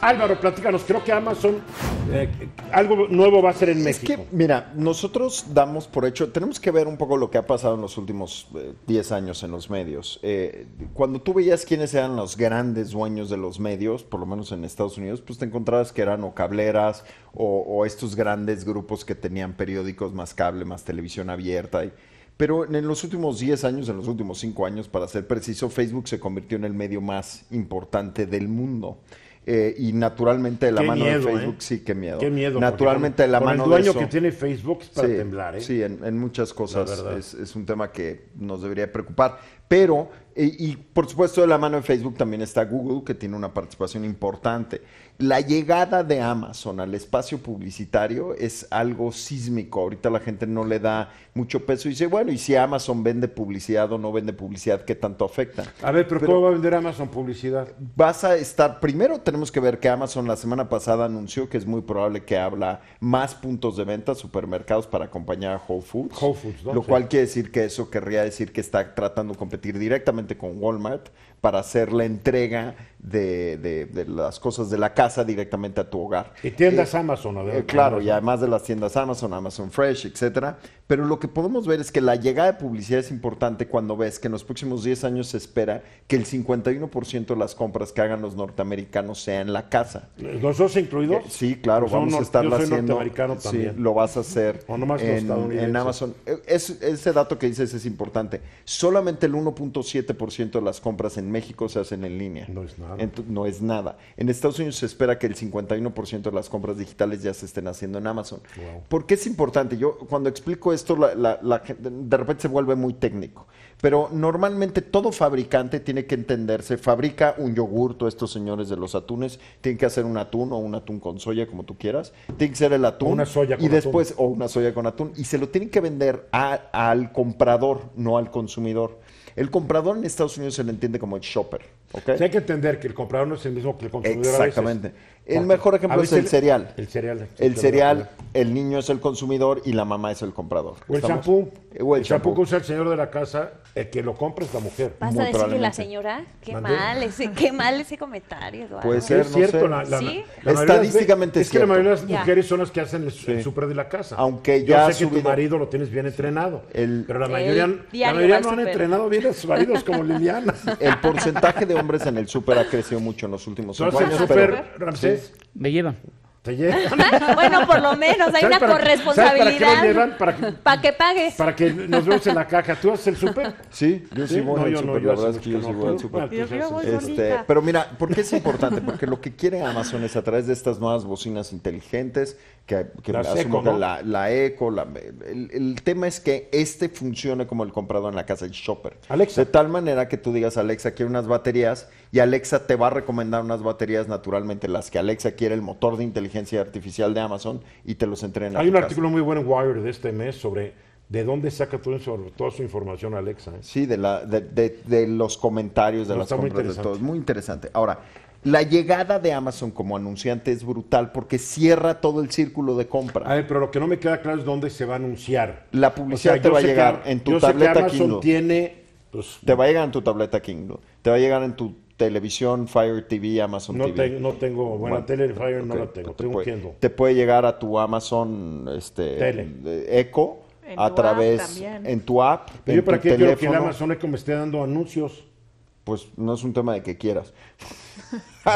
Álvaro, platícanos, creo que Amazon eh, algo nuevo va a ser en México. que, mira, nosotros damos por hecho, tenemos que ver un poco lo que ha pasado en los últimos 10 eh, años en los medios. Eh, cuando tú veías quiénes eran los grandes dueños de los medios, por lo menos en Estados Unidos, pues te encontrabas que eran o cableras o, estos grandes grupos que tenían periódicos más cable, más televisión abierta. pero en los últimos 10 años, en los últimos 5 años, para ser preciso, Facebook se convirtió en el medio más importante del mundo. Eh, y naturalmente de la mano de Facebook, ¿eh? sí, qué miedo. Qué miedo. Naturalmente de la mano el dueño que tiene Facebook es para sí, temblar, ¿eh? Sí, en, muchas cosas es, un tema que nos debería preocupar. Pero y, por supuesto, de la mano de Facebook también está Google, que tiene una participación importante. La llegada de Amazon al espacio publicitario es algo sísmico. Ahorita la gente no le da mucho peso y dice, bueno, ¿y si Amazon vende publicidad o no vende publicidad, qué tanto afecta? A ver, pero, ¿cómo va a vender Amazon publicidad? Vas a estar, primero tenemos que ver que Amazon la semana pasada anunció que es muy probable que habla más puntos de venta, supermercados para acompañar a Whole Foods. Lo cual quiere decir que eso querría decir que está tratando de competir directamente con Walmart para hacer la entrega de, las cosas de la casa directamente a tu hogar. Y tiendas eh, Amazon, ¿verdad? Eh, claro, y además de las tiendas Amazon, Amazon Fresh, etcétera. Pero lo que podemos ver es que la llegada de publicidad es importante cuando ves que en los próximos 10 años se espera que el 51% de las compras que hagan los norteamericanos sea en la casa. ¿Los dos incluidos? Eh, sí, claro, vamos a estar haciendo. Sí, lo vas a hacer en, en, Amazon. Es, ese dato que dices es importante. Solamente el 1.7% de las compras en en México se hacen en línea. No es nada. no es nada. En Estados Unidos se espera que el 51% de las compras digitales ya se estén haciendo en Amazon. Porque ¿Por qué es importante? Yo cuando explico esto, la, de repente se vuelve muy técnico. Pero normalmente todo fabricante tiene que entenderse, fabrica un yogurto, estos señores de los atunes, tienen que hacer un atún o un atún con soya, como tú quieras, tiene que ser el atún. una soya con y después, o una soya con atún. Y se lo tienen que vender al comprador, no al consumidor. El comprador en Estados Unidos se le entiende como el shopper. ¿okay? hay que entender que el comprador no es el mismo que el consumidor. Exactamente. El mejor ejemplo es el, cereal. El cereal. El cereal, el niño es el consumidor y la mamá es el comprador. O el champú. Eh, el champú que usa el señor de la casa, el que lo compra es la mujer. ¿Vas a decir que la señora? Qué mal, ese, qué mal ese comentario. Eduardo. Puede ser, cierto. ¿Sí? Estadísticamente es, es que la mayoría de las mujeres son las que hacen el, súper de la casa. Aunque Yo ya sé que tu marido lo tienes bien entrenado, pero la mayoría, no han entrenado bien a sus maridos como Liliana. El porcentaje de hombres en el súper ha crecido mucho en los últimos cinco años. pero, me llevan. ¿Te llevan? bueno, por lo menos hay una corresponsabilidad. ¿Para qué llevan? Para que, pagues. Para que nos vemos en la caja. ¿Tú haces el súper? Sí, yo sí, voy súper. la verdad es que yo sí voy al súper. Este, pero mira, ¿por qué es importante? Porque lo que quiere Amazon es a través de estas nuevas bocinas inteligentes que, que la, la, eco, el, tema es que este funcione como el comprado en la casa, el shopper. Alexa. De tal manera que tú digas, Alexa, quiero unas baterías y Alexa te va a recomendar unas baterías naturalmente, las que Alexa quiere, el motor de inteligencia artificial de Amazon, y te los entrena. Hay un artículo muy bueno en Wired de este mes sobre ¿De dónde saca todo toda su información Alexa? ¿eh? Sí, de, la, de, los comentarios, de las compras, de todos. Muy interesante. Ahora, la llegada de Amazon como anunciante es brutal porque cierra todo el círculo de compra. A pero lo que no me queda claro es dónde se va a anunciar. La publicidad te va a llegar en tu tableta sé Amazon tiene... Pues, te va a llegar en tu tableta Kindle, te va a llegar en tu televisión, Fire TV, Amazon no TV. no tengo, buena bueno, tele Fire no la tengo, te puede, Te puede llegar a tu Amazon este, Echo a través, en tu app. Pero yo para qué teléfono. que el Amazon Echo me esté dando anuncios pues no es un tema de que quieras.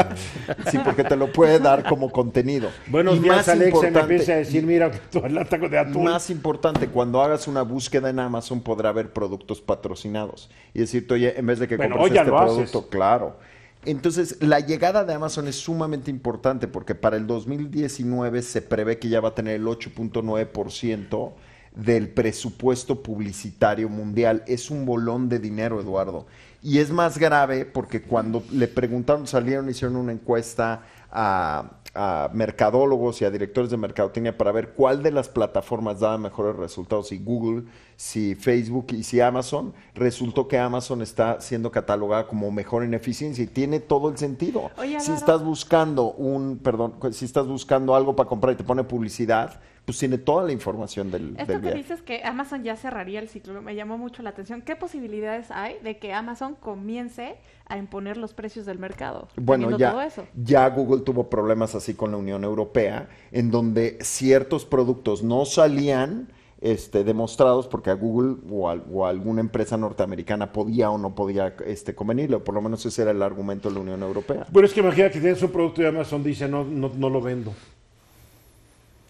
sí, porque te lo puede dar como contenido. Buenos días, Alexa, me empieza a decir, mira, tu de atún. Más importante, cuando hagas una búsqueda en Amazon podrá ver productos patrocinados. Y decirte, oye, en vez de que compres este producto, claro. Entonces, la llegada de Amazon es sumamente importante porque para el 2019 se prevé que ya va a tener el 8.9% del presupuesto publicitario mundial. Es un bolón de dinero, Eduardo. Y es más grave porque cuando le preguntaron, salieron, hicieron una encuesta a, mercadólogos y a directores de mercadotecnia para ver cuál de las plataformas daba mejores resultados, si Google, si Facebook y si Amazon, resultó que Amazon está siendo catalogada como mejor en eficiencia y tiene todo el sentido. si estás buscando un, perdón, si estás buscando algo para comprar y te pone publicidad, pues tiene toda la información del Esto que dices que Amazon ya cerraría el ciclo, me llamó mucho la atención. ¿Qué posibilidades hay de que Amazon comience a imponer los precios del mercado? Bueno, ya, eso? ya Google tuvo problemas así con la Unión Europea, en donde ciertos productos no salían este, demostrados porque a Google o a, alguna empresa norteamericana podía o no podía este, convenirle, o por lo menos ese era el argumento de la Unión Europea. Bueno, es que imagina que tienes un producto y Amazon dice, no, no, lo vendo.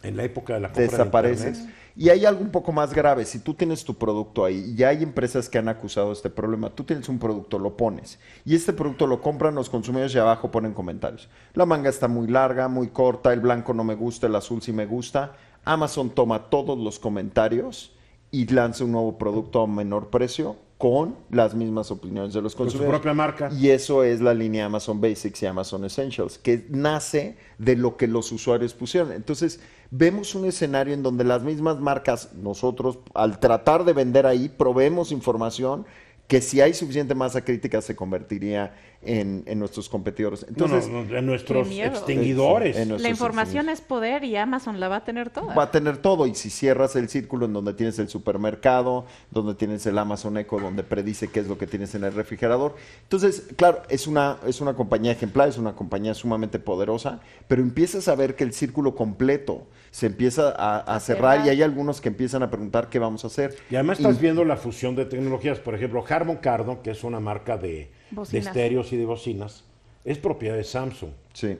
En la época de la compra Desapareces. Y hay algo un poco más grave. Si tú tienes tu producto ahí, y hay empresas que han acusado este problema. Tú tienes un producto, lo pones. Y este producto lo compran los consumidores y abajo ponen comentarios. La manga está muy larga, muy corta, el blanco no me gusta, el azul sí me gusta. Amazon toma todos los comentarios y lanza un nuevo producto a menor precio con las mismas opiniones de los consumidores. Con su propia marca. Y eso es la línea Amazon Basics y Amazon Essentials, que nace de lo que los usuarios pusieron. Entonces, vemos un escenario en donde las mismas marcas, nosotros, al tratar de vender ahí, proveemos información que si hay suficiente masa crítica se convertiría en, nuestros competidores. Entonces, en nuestros extinguidores. la información es poder y Amazon la va a tener toda. Va a tener todo y si cierras el círculo en donde tienes el supermercado, donde tienes el Amazon Echo, donde predice qué es lo que tienes en el refrigerador. Entonces, claro, es una, es una compañía ejemplar, es una compañía sumamente poderosa, pero empiezas a ver que el círculo completo se empieza a, cerrar y hay algunos que empiezan a preguntar qué vamos a hacer. Y además estás viendo la fusión de tecnologías, por ejemplo, Harmon Cardo, que es una marca de de estéreos y de bocinas, es propiedad de Samsung. Sí.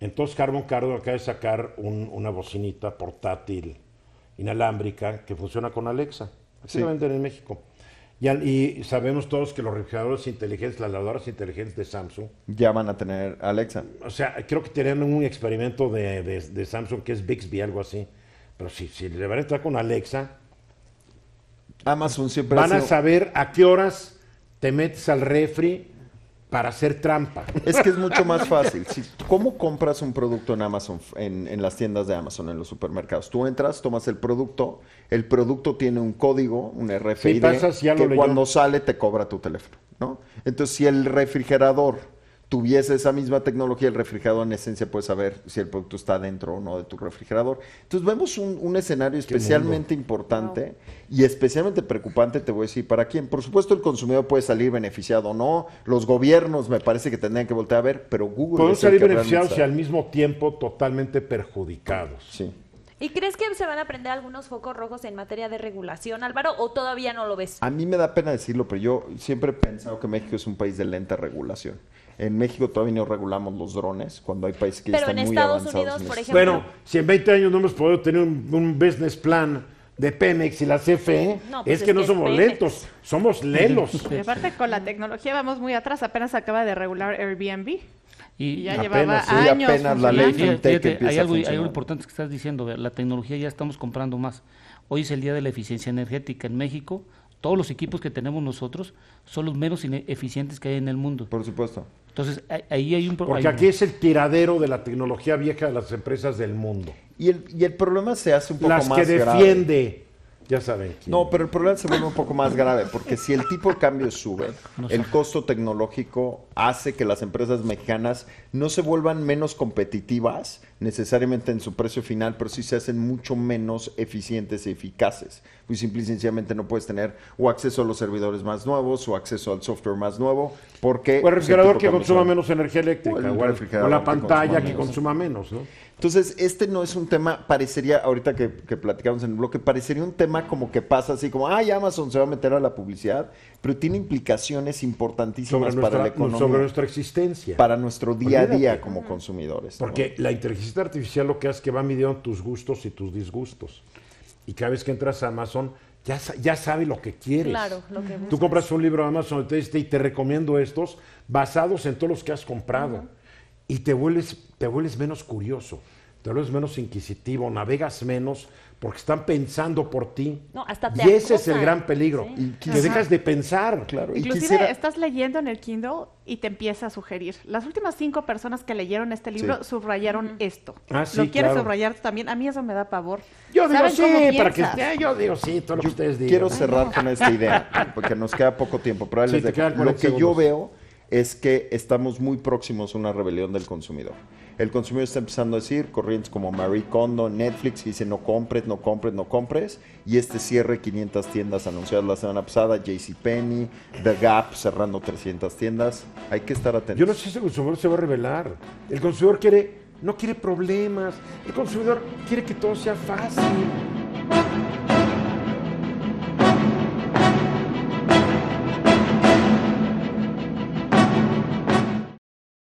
Entonces Carbon Cardo acaba de sacar una bocinita portátil inalámbrica que funciona con Alexa. Sí. venden en México. Y, sabemos todos que los refrigeradores inteligentes, las lavadoras inteligentes de Samsung. Ya van a tener Alexa. O sea, creo que tienen un experimento de, Samsung que es Bixby, algo así. Pero si, si le van a entrar con Alexa. Amazon siempre. Van a saber a qué horas te metes al refri para hacer trampa. Es que es mucho más fácil. Si, ¿Cómo compras un producto en Amazon, en, las tiendas de Amazon, en los supermercados? Tú entras, tomas el producto, el producto tiene un código, un RFID, que cuando sale te cobra tu teléfono, ¿no? Entonces, si el refrigerador tuviese esa misma tecnología, el refrigerador en esencia puede saber si el producto está dentro o no de tu refrigerador. Entonces vemos un, escenario especialmente importante y especialmente preocupante, te voy a decir, ¿para quién? Por supuesto el consumidor puede salir beneficiado o no, los gobiernos me parece que tendrían que voltear a ver, pero Google... Pueden salir beneficiados y al mismo tiempo totalmente perjudicados. Sí. ¿Y crees que se van a aprender algunos focos rojos en materia de regulación, Álvaro, o todavía no lo ves? A mí me da pena decirlo, pero yo siempre he pensado que México es un país de lenta regulación. En México todavía no regulamos los drones, cuando hay países que están muy Estados avanzados por ejemplo. Bueno, si en 20 años no hemos podido tener un, business plan de Pemex y la CFE, pues es, que no somos lentos, somos lelos. aparte con la tecnología vamos muy atrás, apenas acaba de regular Airbnb. Y ya apenas, llevaba apenas la ley hay, algo, hay algo importante que estás diciendo, la tecnología ya estamos comprando más. Hoy es el día de la eficiencia energética en México. Todos los equipos que tenemos nosotros son los menos eficientes que hay en el mundo. Por supuesto. Entonces, ahí hay un problema. Porque aquí es el tiradero de la tecnología vieja de las empresas del mundo. Y el, y el problema se hace un poco más Las que defiende. Ya saben. No, pero el problema se vuelve un poco más grave, porque si el tipo de cambio sube, el costo tecnológico hace que las empresas mexicanas no se vuelvan menos competitivas necesariamente en su precio final, pero sí se hacen mucho menos eficientes y eficaces. Muy simple y sencillamente no puedes tener o acceso a los servidores más nuevos o acceso al software más nuevo, porque... O el refrigerador que consuma menos energía eléctrica, o, la pantalla que consuma menos ¿no? Entonces, este no es un tema, parecería, ahorita que, platicamos en el bloque, parecería un tema como que pasa así como, ay, Amazon se va a meter a la publicidad, pero tiene implicaciones importantísimas para la economía. Sobre nuestra existencia. Para nuestro día a día como consumidores. Porque la inteligencia artificial lo que hace es que va midiendo tus gustos y tus disgustos. Y cada vez que entras a Amazon, ya, ya, sabe lo que quieres. Claro, lo que Tú compras un libro de Amazon y te, y te recomiendo estos basados en todos los que has comprado y te vuelves, te vuelves menos curioso, te vuelves menos inquisitivo, navegas menos porque están pensando por ti. y ese es el gran peligro, te que dejas de pensar. Claro, Inclusive estás leyendo en el Kindle y te empieza a sugerir. Las últimas cinco personas que leyeron este libro subrayaron esto. Ah, lo quieres subrayar también. A mí eso me da pavor. Yo digo sí, para que eh, yo digo sí, todo lo que ustedes digan. Quiero cerrar con esta idea, porque nos queda poco tiempo. Pero les Lo que yo veo es que estamos muy próximos a una rebelión del consumidor. El consumidor está empezando a decir corrientes como Marie Kondo, Netflix, dice no compres, no compres, no compres. Y este cierre, 500 tiendas anunciadas la semana pasada, JCPenney, The Gap cerrando 300 tiendas. Hay que estar atentos. Yo no sé si el consumidor se va a revelar. El consumidor quiere, no quiere problemas. El consumidor quiere que todo sea fácil.